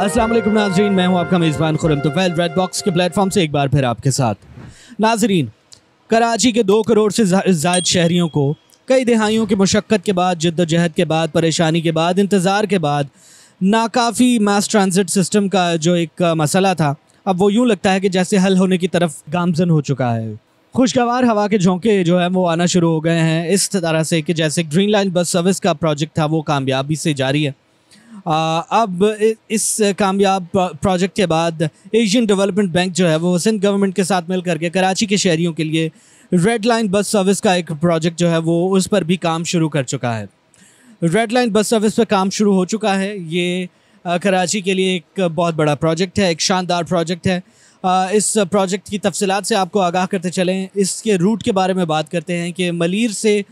असल नाजरीन मैं हूँ आपका मेज़बान खुरम तो वेल रेड बॉक्स के प्लेटफॉर्म से एक बार फिर आपके साथ नाजरीन कराची के दो करोड़ से जायद शहरीों को कई दहाइयों की मशक्क़त के बाद जद्दोजहद के बाद परेशानी के बाद इंतज़ार के बाद नाकाफ़ी मास ट्रांजिट सिस्टम का जो एक मसला था अब वो यूँ लगता है कि जैसे हल होने की तरफ गामजन हो चुका है खुशगवार हवा के झोंके जो है वो आना शुरू हो गए हैं इस तरह से कि जैसे ग्रीन लाइन बस सर्विस का प्रोजेक्ट था वो कामयाबी से जारी है अब इस कामयाब प्रोजेक्ट के बाद एशियन डेवलपमेंट बैंक जो है वो सिंध गवर्नमेंट के साथ मिल करके कराची के शहरीों के लिए रेड लाइन बस सर्विस का एक प्रोजेक्ट जो है वो उस पर भी काम शुरू कर चुका है रेड लाइन बस सर्विस पर काम शुरू हो चुका है ये कराची के लिए एक बहुत बड़ा प्रोजेक्ट है एक शानदार प्रोजेक्ट है इस प्रोजेक्ट की तफसलत से आपको आगाह करते चलें इसके रूट के बारे में बात करते हैं कि मलिर से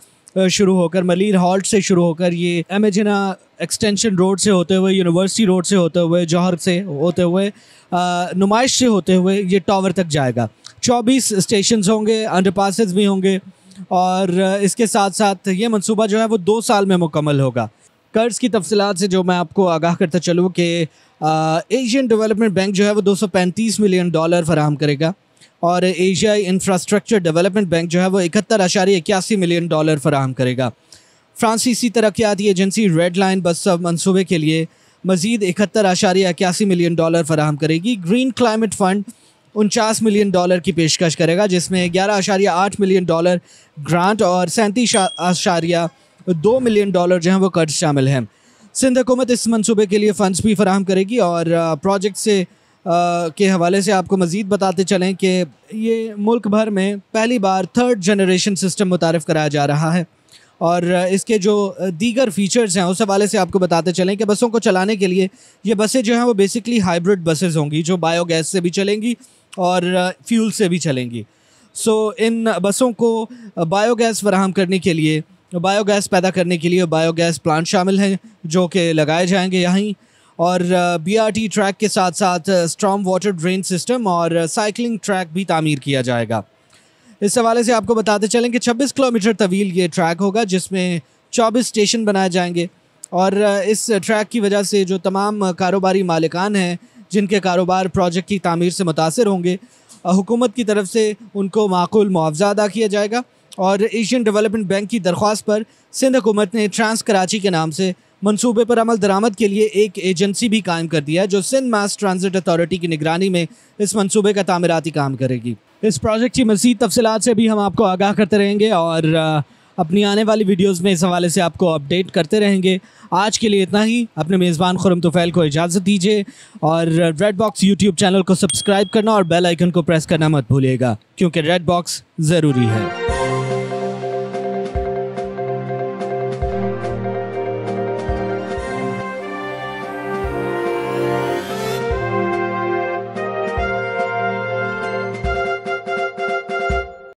शुरू होकर मलिर हॉल्ट से शुरू होकर ये एम एक्सटेंशन रोड से होते हुए यूनिवर्सिटी रोड से होते हुए जौहर से होते हुए नुमाइश से होते हुए ये टावर तक जाएगा 24 स्टेशन होंगे अंडर भी होंगे और इसके साथ साथ ये मनसूबा जो है वो दो साल में मुकम्मल होगा कर्ज़ की तफसलत से जो मैं आपको आगाह करता चलूँ कि एशियन डेवलपमेंट बैंक जो है वो 235 मिलियन डॉलर फराहम करेगा और एशियाई इंफ्रास्ट्रक्चर डेवलपमेंट बैंक जो है वो इकहत्तर आशारे इक्यासी मिलियन डॉलर फराहम करेगा फ्रांसीसी तरक्याती एजेंसी रेड लाइन बस मनसूबे के लिए मजीद इकहत्तर अशारिया इक्यासी मिलियन डॉलर फराहम करेगी ग्रीन क्लाइमेट फंड उनचास मिलियन डॉलर की पेशकश करेगा जिसमें ग्यारह आशारिया आठ मिलियन डॉलर ग्रांट और सैंतीस आशारिया दो मिलियन डॉलर जो हैं वो कर्ज शामिल हैं सिंध हुकूमत इस मनसूबे के लिए फ़ंड्स भी फराहम करेगी और प्रोजेक्ट uh, से के हवाले से आपको मज़ीद बताते चलें कि ये मुल्क भर में पहली बार थर्ड जनरेशन सिस्टम मुतारफ़ कराया जा रहा है और इसके जो दीगर फीचर्स हैं उस हवाले से आपको बताते चलें कि बसों को चलाने के लिए ये बसें जो हैं वो बेसिकली हाइब्रिड बसेस होंगी जो बायोगैस से भी चलेंगी और फ्यूल से भी चलेंगी सो so, इन बसों को बायोगैस फराहम करने के लिए बायोगैस पैदा करने के लिए बायोगैस प्लांट शामिल हैं जो कि लगाए जाएंगे यहीं और बी ट्रैक के साथ साथ स्ट्रॉम वाटर ड्रेन सिस्टम और साइकिलिंग ट्रैक भी तामीर किया जाएगा इस हवाले से आपको बताते चलें कि 26 किलोमीटर तवील ये ट्रैक होगा जिसमें 24 स्टेशन बनाए जाएंगे और इस ट्रैक की वजह से जो तमाम कारोबारी मालिकान हैं जिनके कारोबार प्रोजेक्ट की तमीर से मुतासर होंगे हुकूमत की तरफ से उनको माकूल मुआवजा अदा किया जाएगा और एशियन डेवलपमेंट बैंक की दरख्वास्त पर सिंध हुकूमत ने ट्रांस कराची के नाम से मनसूबे पर अमल दरामद के लिए एक एजेंसी भी कायम कर दिया है जो सिंध मास ट्रांजिट अथॉरिटी की निगरानी में इस मनसूबे का तमीराती काम करेगी इस प्रोजेक्ट की मजीद तफसलत से भी हम आपको आगाह करते रहेंगे और अपनी आने वाली वीडियोज़ में इस हवाले से आपको अपडेट करते रहेंगे आज के लिए इतना ही अपने मेज़बान खुरम तुफ़ैल को इजाज़त दीजिए और रेड बॉक्स यूट्यूब चैनल को सब्सक्राइब करना और बेल आइकन को प्रेस करना मत भूलिएगा क्योंकि रेड बॉक्स ज़रूरी है